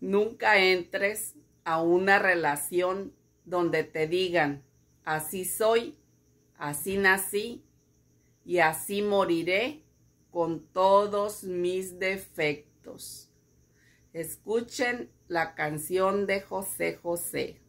Nunca entres a una relación donde te digan, así soy, así nací y así moriré con todos mis defectos. Escuchen la canción de José José.